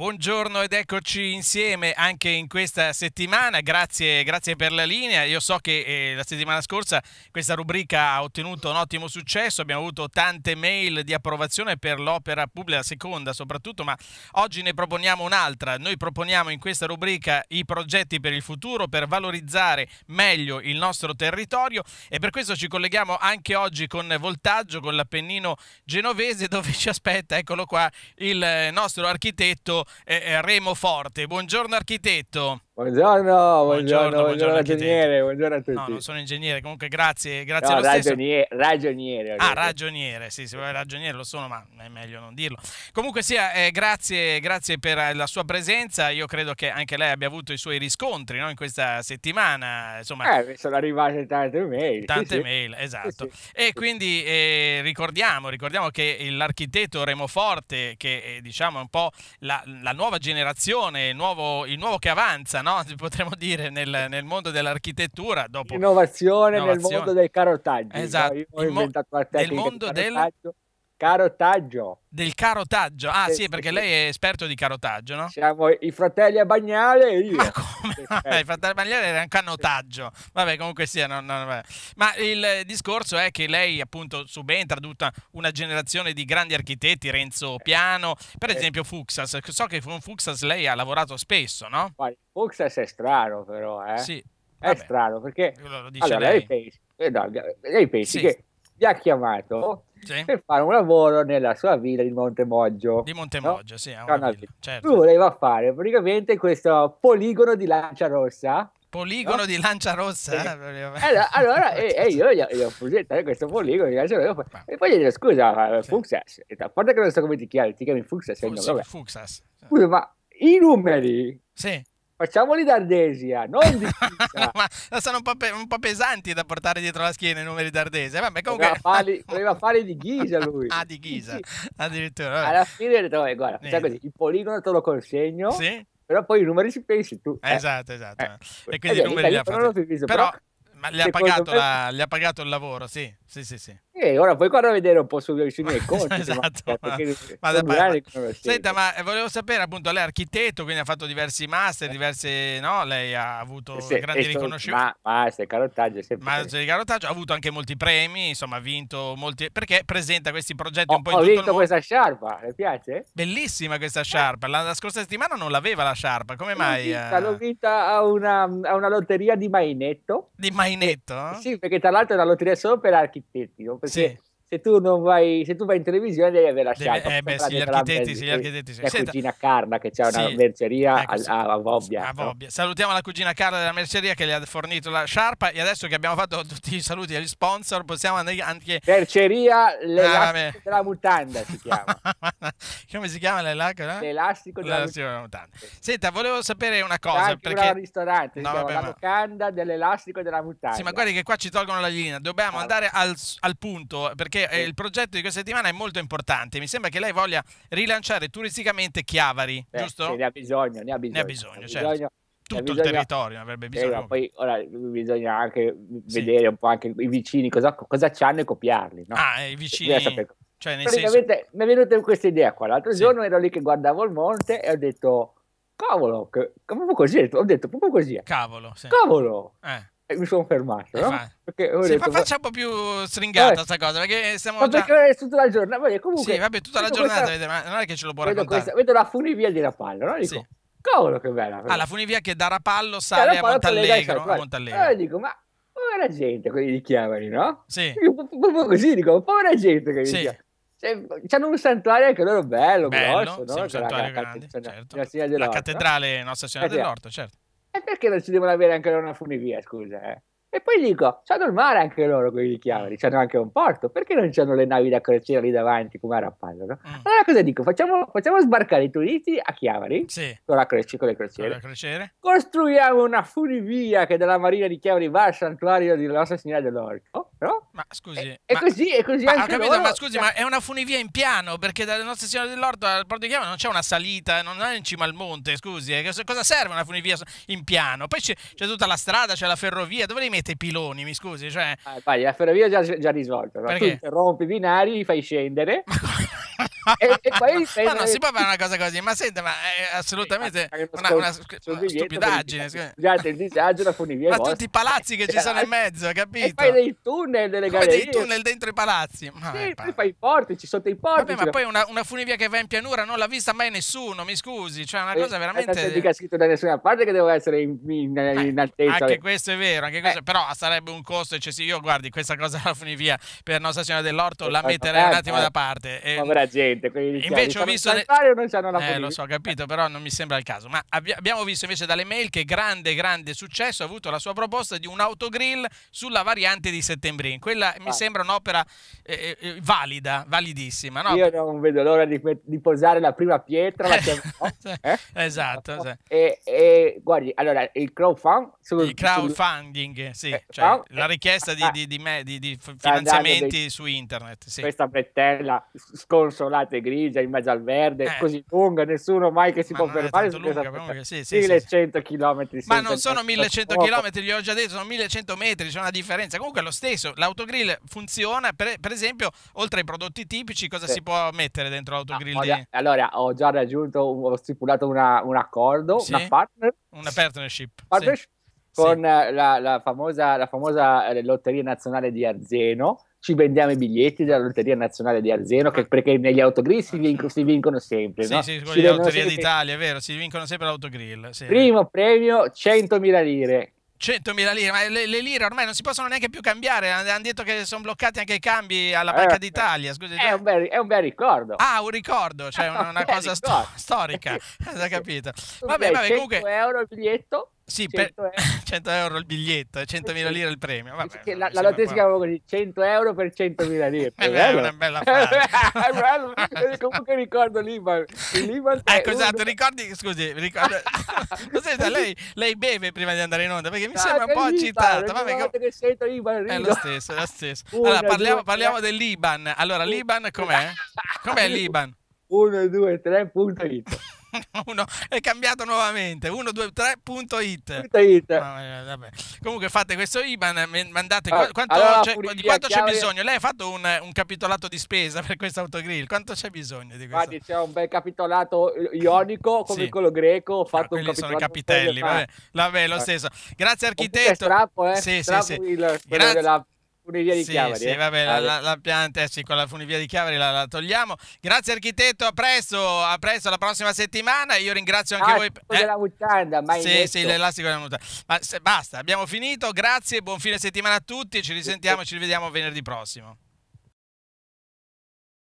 Buongiorno ed eccoci insieme anche in questa settimana, grazie, grazie per la linea, io so che eh, la settimana scorsa questa rubrica ha ottenuto un ottimo successo, abbiamo avuto tante mail di approvazione per l'opera pubblica, la seconda soprattutto, ma oggi ne proponiamo un'altra, noi proponiamo in questa rubrica i progetti per il futuro per valorizzare meglio il nostro territorio e per questo ci colleghiamo anche oggi con Voltaggio, con l'Appennino genovese dove ci aspetta, eccolo qua, il eh, nostro architetto eh, Remo Forte. Buongiorno architetto. Buongiorno, buongiorno, buongiorno, ragioniere, buongiorno a tutti. No, non sono ingegnere, comunque grazie, grazie no, ragioniere, ragioniere, Ah, ragioniere, sì, se vuoi ragioniere lo sono, ma è meglio non dirlo. Comunque sia, eh, grazie, grazie, per eh, la sua presenza, io credo che anche lei abbia avuto i suoi riscontri no, in questa settimana. Insomma, eh, sono arrivate tante mail. Tante sì, mail, esatto. sì. esatto. Sì, e quindi eh, ricordiamo, ricordiamo, che l'architetto Remo Forte, che eh, diciamo è un po' la, la nuova generazione, il nuovo, il nuovo che avanza, no? no? potremmo dire, nel, nel mondo dell'architettura. Dopo... Innovazione, innovazione, nel mondo del carotaggio. Esatto, no? Io ho mo inventato la tecnica nel mondo del Carotaggio. Del carotaggio? Ah sì, sì perché sì. lei è esperto di carotaggio, no? Siamo i fratelli a Bagnale e io. Ma come? I certo. fratelli a Bagnale era un canottaggio. Vabbè, comunque sia. Non, non, Ma il discorso è che lei appunto subentra tutta una generazione di grandi architetti, Renzo eh. Piano, per eh. esempio Fuxas. So che con Fuxas lei ha lavorato spesso, no? Fuxas è strano però, eh? Sì. È strano perché... Lo dice allora, lei. lei pensi, eh, no, lei pensi sì. che gli ha chiamato sì. per fare un lavoro nella sua villa di Montemoggio. Di Montemoggio, no? sì, è una villa, certo. Lui voleva fare praticamente questo poligono di lancia rossa. Poligono no? di lancia rossa? Sì. Eh. Eh, allora, allora e, e, io gli ho progettato questo poligono di lancia rossa. E poi gli ho detto, scusa, sì. Eh, Fuxas, a parte che non so come ti chiami, ti chiami Fuxas? Fuxas. Scusa, ma i numeri... Sì facciamoli d'Ardesia, ah, non di Ma sono un po, un po', pesanti da portare dietro la schiena i numeri d'Ardesia. Eh, vabbè, comunque... voleva, farli, voleva farli di Ghisa lui. ah, di Ghisa, sì. addirittura. Vabbè. Alla fine ho detto, guarda, facciamo così, il poligono te lo consegno. Sì. Però poi i numeri ci pensi tu. Eh. Esatto, esatto. Eh. E quindi eh, i numeri li ha fatti. Però, però, ma gli ha, pagato me... la, gli ha pagato il lavoro, sì, sì, sì. sì. Eh, ora poi vado a vedere un po' sui, sui miei conti. esatto. Ma, perché, ma, ma, senta, ma eh, volevo sapere, appunto, lei è architetto, quindi ha fatto diversi master, eh. diverse, no? Lei ha avuto eh se, grandi riconoscimenti. Ma se carottaggio, sempre. Master di carottaggio, ha avuto anche molti premi, insomma, ha vinto molti... Perché presenta questi progetti ho, un po' in ho tutto Ho vinto questa sciarpa, le piace? Bellissima questa sciarpa. La, la scorsa settimana non l'aveva la sciarpa, come mai? L'ho vinta, vinta a, una, a, una, lotteria di Mainetto. Di Mainetto? Eh, sì, perché tra l'altro è una lotteria solo per architetti, non per perché... Sì. Se tu, vai, se tu, vai, in televisione devi aver lasciato Deve, eh beh, sì, gli architetti, sì, gli architetti sì. la Senta, cugina Carla che c'è una sì, merceria ecco, a, a, Vobbia, a Vobbia. No? salutiamo la cugina Carla della merceria che gli ha fornito la sciarpa e adesso che abbiamo fatto tutti i saluti agli sponsor possiamo andare anche merceria le ah, della mutanda si chiama come si chiama l'elastico? Eh? L'elastico della mutanda. Senta, volevo sapere una cosa. Anche perché... un ristorante, no, vabbè, la mutanda ma... dell'elastico della mutanda. Sì, ma guardi che qua ci tolgono la linea. Dobbiamo ah, andare al, al, punto, perché eh, sì. il progetto di questa settimana è molto importante. Mi sembra che lei voglia rilanciare turisticamente Chiavari, Beh, giusto? Ne ha bisogno, ne ha bisogno. Ne ha bisogno, ne ha certo. bisogno, certo. tutto bisogna... il territorio avrebbe bisogno. Eh, poi ora bisogna anche sì. vedere un po' anche i vicini cosa, cosa hanno e copiarli. No? Ah, eh, i vicini. Cioè, nel Praticamente senso... mi è venuta questa idea qua. L'altro sì. giorno ero lì che guardavo il monte e ho detto, cavolo, che, proprio così, ho detto proprio così. Cavolo, sì. Cavolo. Eh mi sono fermato. Eh, no? Fa... Detto, ma faccia un po' più stringata questa eh. cosa. Perché stiamo ma già... perché tutta la giornata. Vabbè, comunque, sì, vabbè, tutta la giornata. Questa... Vedete, non è che ce lo può vedo raccontare. Questa, vedo la funivia di Rapallo, no? Dico, sì. Cavolo, che bella. Ah, la funivia che da Rapallo sale a Montallegro. A Montallegro. Allora eh, dico, ma povera gente quelli li chiamano, no? Sì. proprio così dico, povera gente che li sì. chiamano. Cioè, c'hanno cioè, un santuario anche loro bello, bello grosso, no? un cioè, santuario la, grande, la, certo. la, la cattedrale Nostra Signora eh, dell'Orto, certo. E perché non ci devono avere anche loro una funivia, scusa? Eh? E poi dico, c'hanno il mare anche loro quelli chiavi, c'hanno anche un porto, perché non c'hanno le navi da crociera lì davanti come a Rappallo? No? Mm. Allora cosa dico? Facciamo, facciamo, sbarcare i turisti a Chiavari sì. con, la croce, con le crociere. Con crociere. Costruiamo una funivia che dalla marina di Chiavari va al santuario di Nostra Signora dell'Orto ma scusi, e, ma, così, è così ma, anche capito, loro, ma scusi, cioè... ma è una funivia in piano perché dalla Nostra Signora dell'Orto al Porto di Chiama non c'è una salita, non è in cima al monte. Scusi, eh, cosa serve una funivia in piano? Poi c'è, tutta la strada, c'è la ferrovia, dove li mette i piloni? Mi scusi, cioè... ah, vai, la ferrovia è già, già risolta. Perché? Tu interrompi i binari, li fai scendere. Ma e, e poi sei... ma non si può fare una cosa così ma senta ma è eh, assolutamente una, una, una stupidaggine scusate il disagio la funivia ma tutti i palazzi che ci sono in mezzo capito e poi dei tunnel delle gallerie dei tunnel dentro i palazzi ma sì, fai i portici sotto i portici Vabbè, ma poi una, una, funivia che va in pianura non l'ha vista mai nessuno mi scusi cioè una cosa eh, veramente non dica scritto da nessuna parte che devo essere in, in, eh, in altezza anche questo è vero anche questo... eh. però sarebbe un costo eccessivo io guardi questa cosa della funivia per Nostra Signora dell'Orto la metterei un attimo da parte e gente. Invece ho visto... Ne... Eh, lo so, capito, però non mi sembra il caso. Ma abbi abbiamo visto invece dalle mail che grande, grande successo ha avuto la sua proposta di un autogrill sulla variante di Settembrin. Quella ah. mi sembra un'opera eh, eh, eh, valida, validissima. No? Io non vedo l'ora di, di, posare la prima pietra. La eh? Esatto. Sì. E, e, guardi, allora, il crowdfunding... Sul, il crowdfunding, sul... sì. Eh, cioè, la eh, richiesta di, ah. di, di me, finanziamenti su internet. Sì. Questa bretella scorsa desolata grigia in mezzo al verde, eh. così lunga, nessuno mai che si ma può fermare su lunga, sì, sì, 1100 sì. km. Ma non sono 1100 km, gli ho già detto, sono 1100 metri, c'è una differenza. Comunque è lo stesso, l'autogrill funziona, per, per esempio, oltre ai prodotti tipici, cosa si può mettere dentro l'autogrill? No, di... Allora, ho già raggiunto, ho stipulato una, un accordo, una, partner, una partnership. partnership con eh, la, la, famosa, la famosa eh, lotteria nazionale di Arzeno ci vendiamo i biglietti della Lotteria Nazionale di Arzeno, che, perché negli autogrill si, vinco, si vincono sempre. Sì, no? sì, con le Lotteria d'Italia, è vero, si vincono sempre l'autogrill. Sì. Primo premio 100.000 lire. 100.000 lire, ma le, le, lire ormai non si possono neanche più cambiare. Hanno detto che sono bloccati anche i cambi alla Banca eh, d'Italia. Scusi, eh, è, un bel, è, un bel, ricordo. Ah, un ricordo, cioè no, una, cosa sto, storica. Hai capito? Vabbè, vabbè, comunque. euro il biglietto. Sì, 100 euro. 100 euro il biglietto e 100.000 lire il premio. Vabbè, la, la lotteria si chiama così, 100 euro per 100.000 lire. Eh, è, bello. una bella frase. Comunque ricordo Liban. Liban ecco, eh, esatto, ricordi, scusi, ricordo... Senta, lei, lei, beve prima di andare in onda perché mi ah, sembra un po' agitata. Vabbè, che... che sento è eh, lo stesso, è lo stesso. Una, allora, parliamo, due, parliamo dell'Iban. Allora, l'Iban com'è? Com'è l'Iban? 1, 2, 3, punto. uno, è cambiato nuovamente 123.it eh, comunque fate questo IBAN eh, mandate ah, allora, quanto allora, c'è, di quanto c'è bisogno lei ha fatto un, un capitolato di spesa per questo autogrill quanto c'è bisogno di questo c'è un bel capitolato eh, ionico come sì. quello greco ho ah, fatto no, un sono i capitelli vabbè, vabbè, lo stesso grazie architetto strappo, eh? sì, strappo sì, sì. grazie funivia di sì, Chiavari. Sì, eh. va bene, la, la, pianta sì, con la funivia di Chiavari la, la, togliamo. Grazie architetto, a presto, a presto, la prossima settimana. Io ringrazio anche ah, voi. Eh. della mutanda, mai Sì, detto. sì, l'elastico della mutanda. Ma se, basta, abbiamo finito, grazie, buon fine settimana a tutti, ci risentiamo, sì. ci rivediamo venerdì prossimo.